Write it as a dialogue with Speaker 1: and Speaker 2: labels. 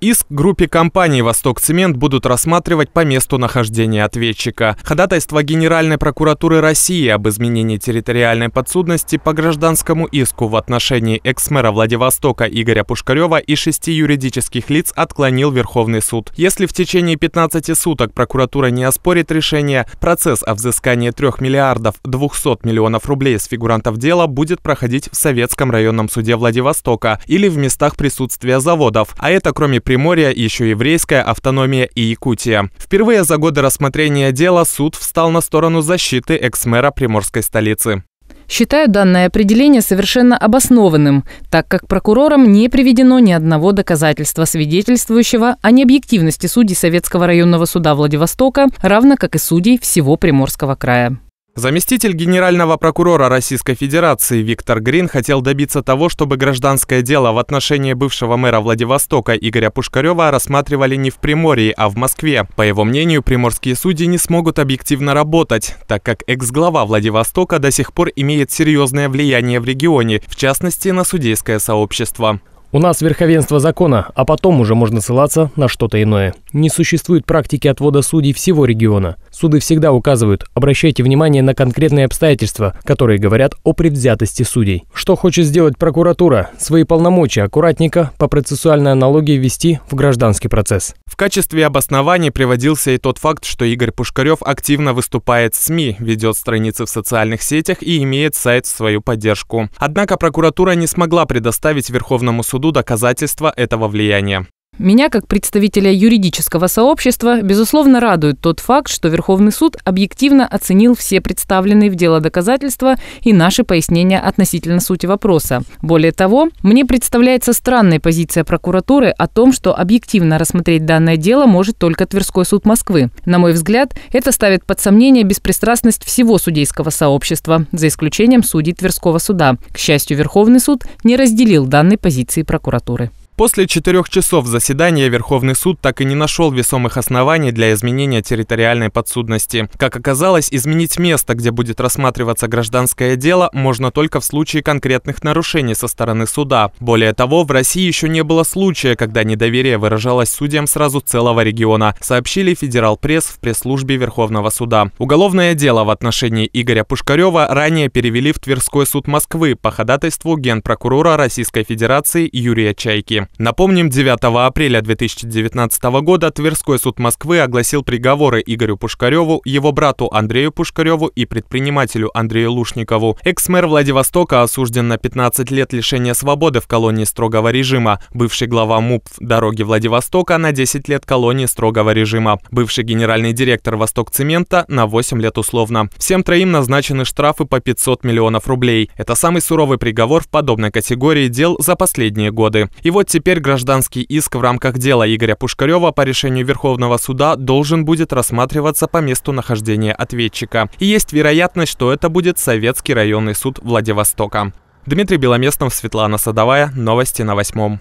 Speaker 1: Иск группе компаний «Восток Цемент» будут рассматривать по месту нахождения ответчика. Ходатайство Генеральной прокуратуры России об изменении территориальной подсудности по гражданскому иску в отношении экс-мэра Владивостока Игоря Пушкарева и шести юридических лиц отклонил Верховный суд. Если в течение 15 суток прокуратура не оспорит решение, процесс о взыскании 3 миллиардов 200 миллионов рублей с фигурантов дела будет проходить в Советском районном суде Владивостока или в местах присутствия заводов, а это кроме Приморья, еще еврейская автономия и Якутия. Впервые за годы рассмотрения дела суд встал на сторону защиты экс-мэра приморской столицы.
Speaker 2: Считаю данное определение совершенно обоснованным, так как прокурорам не приведено ни одного доказательства, свидетельствующего о необъективности судей Советского районного суда Владивостока, равно как и судей всего Приморского края.
Speaker 1: Заместитель генерального прокурора Российской Федерации Виктор Грин хотел добиться того, чтобы гражданское дело в отношении бывшего мэра Владивостока Игоря Пушкарева рассматривали не в Приморье, а в Москве. По его мнению, приморские судьи не смогут объективно работать, так как экс-глава Владивостока до сих пор имеет серьезное влияние в регионе, в частности на судейское сообщество.
Speaker 3: У нас верховенство закона, а потом уже можно ссылаться на что-то иное. Не существует практики отвода судей всего региона. Суды всегда указывают, обращайте внимание на конкретные обстоятельства, которые говорят о предвзятости судей. Что хочет сделать прокуратура? Свои полномочия аккуратненько по процессуальной аналогии ввести в гражданский процесс.
Speaker 1: В качестве обоснования приводился и тот факт, что Игорь Пушкарев активно выступает в СМИ, ведет страницы в социальных сетях и имеет сайт в свою поддержку. Однако прокуратура не смогла предоставить Верховному суду суду доказательства этого влияния.
Speaker 2: Меня, как представителя юридического сообщества, безусловно радует тот факт, что Верховный суд объективно оценил все представленные в дело доказательства и наши пояснения относительно сути вопроса. Более того, мне представляется странной позиция прокуратуры о том, что объективно рассмотреть данное дело может только Тверской суд Москвы. На мой взгляд, это ставит под сомнение беспристрастность всего судейского сообщества, за исключением судей Тверского суда. К счастью, Верховный суд не разделил данной позиции прокуратуры.
Speaker 1: После четырех часов заседания Верховный суд так и не нашел весомых оснований для изменения территориальной подсудности. Как оказалось, изменить место, где будет рассматриваться гражданское дело, можно только в случае конкретных нарушений со стороны суда. Более того, в России еще не было случая, когда недоверие выражалось судьям сразу целого региона, сообщили Федерал Пресс в пресс-службе Верховного суда. Уголовное дело в отношении Игоря Пушкарева ранее перевели в Тверской суд Москвы по ходатайству генпрокурора Российской Федерации Юрия Чайки. Напомним, 9 апреля 2019 года Тверской суд Москвы огласил приговоры Игорю Пушкареву, его брату Андрею Пушкареву и предпринимателю Андрею Лушникову. Экс-мэр Владивостока осужден на 15 лет лишения свободы в колонии строгого режима. Бывший глава МУП «Дороги Владивостока» на 10 лет колонии строгого режима. Бывший генеральный директор «Восток Цемента» на 8 лет условно. Всем троим назначены штрафы по 500 миллионов рублей. Это самый суровый приговор в подобной категории дел за последние годы. И вот теперь теперь гражданский иск в рамках дела Игоря Пушкарева по решению Верховного суда должен будет рассматриваться по месту нахождения ответчика. И есть вероятность, что это будет Советский районный суд Владивостока. Дмитрий Беломестнов, Светлана Садовая. Новости на восьмом.